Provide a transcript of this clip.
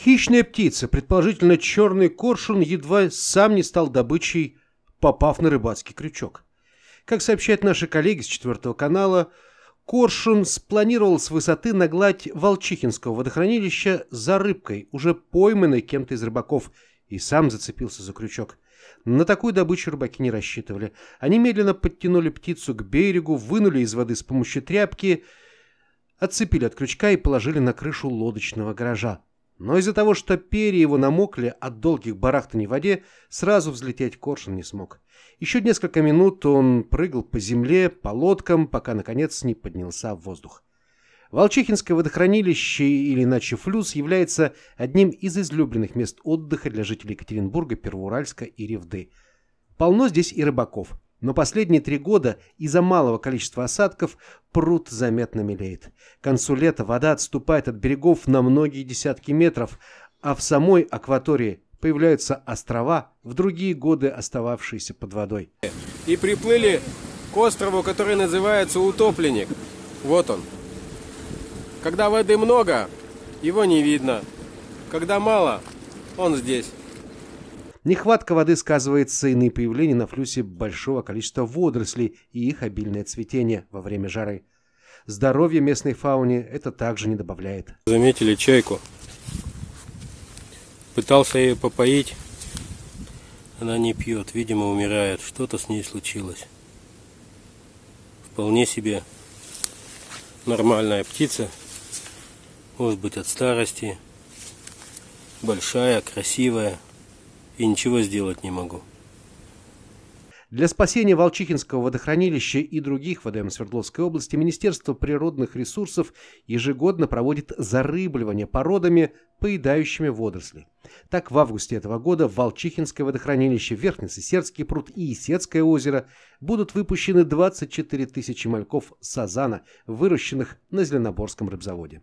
Хищная птица, предположительно черный коршун, едва сам не стал добычей, попав на рыбацкий крючок. Как сообщают наши коллеги с четвертого канала, коршун спланировал с высоты на гладь Волчихинского водохранилища за рыбкой, уже пойманной кем-то из рыбаков, и сам зацепился за крючок. На такую добычу рыбаки не рассчитывали. Они медленно подтянули птицу к берегу, вынули из воды с помощью тряпки, отцепили от крючка и положили на крышу лодочного гаража. Но из-за того, что перья его намокли от долгих барахтаний в воде, сразу взлететь коршун не смог. Еще несколько минут он прыгал по земле, по лодкам, пока, наконец, не поднялся в воздух. Волчихинское водохранилище, или иначе флюс, является одним из излюбленных мест отдыха для жителей Екатеринбурга, Первоуральска и Ревды. Полно здесь и рыбаков – но последние три года из-за малого количества осадков пруд заметно мелеет. К концу лета вода отступает от берегов на многие десятки метров, а в самой акватории появляются острова, в другие годы остававшиеся под водой. И приплыли к острову, который называется Утопленник. Вот он. Когда воды много, его не видно. Когда мало, он здесь. Нехватка воды сказывается и на появлении на флюсе большого количества водорослей и их обильное цветение во время жары. Здоровье местной фауне это также не добавляет. Заметили чайку. Пытался ее попоить. Она не пьет, видимо, умирает. Что-то с ней случилось. Вполне себе нормальная птица. Может быть от старости. Большая, красивая и ничего сделать не могу. Для спасения Волчихинского водохранилища и других водоем Свердловской области Министерство природных ресурсов ежегодно проводит зарыбливание породами, поедающими водоросли. Так, в августе этого года в Волчихинское водохранилище, Верхнесесердский пруд и Исетское озеро будут выпущены 24 тысячи мальков сазана, выращенных на Зеленоборском рыбзаводе.